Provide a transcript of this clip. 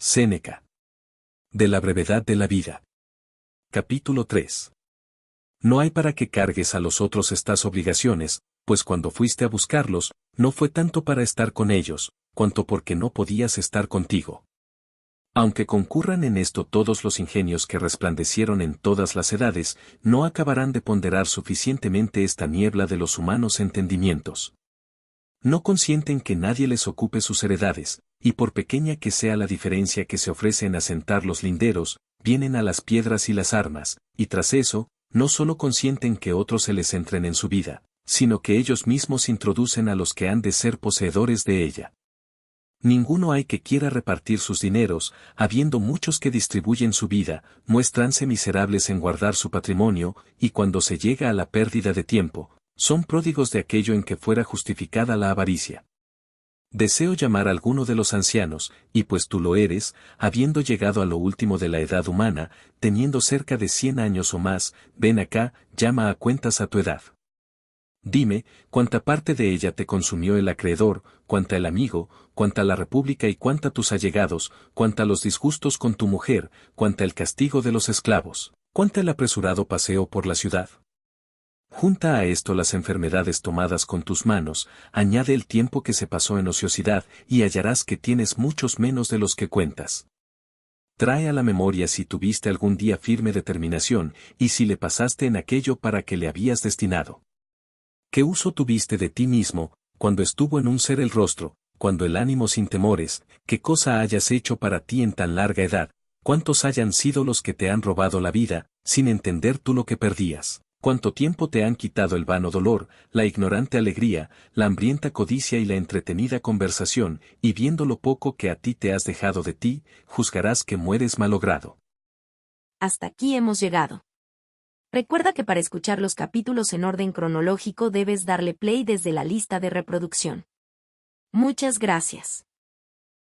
Séneca. De la brevedad de la vida. Capítulo 3. No hay para que cargues a los otros estas obligaciones, pues cuando fuiste a buscarlos, no fue tanto para estar con ellos, cuanto porque no podías estar contigo. Aunque concurran en esto todos los ingenios que resplandecieron en todas las edades, no acabarán de ponderar suficientemente esta niebla de los humanos entendimientos. No consienten que nadie les ocupe sus heredades, y por pequeña que sea la diferencia que se ofrece en asentar los linderos, vienen a las piedras y las armas, y tras eso, no solo consienten que otros se les entren en su vida, sino que ellos mismos introducen a los que han de ser poseedores de ella. Ninguno hay que quiera repartir sus dineros, habiendo muchos que distribuyen su vida, muéstranse miserables en guardar su patrimonio, y cuando se llega a la pérdida de tiempo, son pródigos de aquello en que fuera justificada la avaricia. Deseo llamar a alguno de los ancianos, y pues tú lo eres, habiendo llegado a lo último de la edad humana, teniendo cerca de cien años o más, ven acá, llama a cuentas a tu edad. Dime, cuánta parte de ella te consumió el acreedor, cuánta el amigo, cuánta la república y cuánta tus allegados, cuánta los disgustos con tu mujer, cuánta el castigo de los esclavos, cuánta el apresurado paseo por la ciudad. Junta a esto las enfermedades tomadas con tus manos, añade el tiempo que se pasó en ociosidad y hallarás que tienes muchos menos de los que cuentas. Trae a la memoria si tuviste algún día firme determinación y si le pasaste en aquello para que le habías destinado. ¿Qué uso tuviste de ti mismo, cuando estuvo en un ser el rostro, cuando el ánimo sin temores, qué cosa hayas hecho para ti en tan larga edad, cuántos hayan sido los que te han robado la vida, sin entender tú lo que perdías? Cuánto tiempo te han quitado el vano dolor, la ignorante alegría, la hambrienta codicia y la entretenida conversación, y viendo lo poco que a ti te has dejado de ti, juzgarás que mueres malogrado. Hasta aquí hemos llegado. Recuerda que para escuchar los capítulos en orden cronológico debes darle play desde la lista de reproducción. Muchas gracias.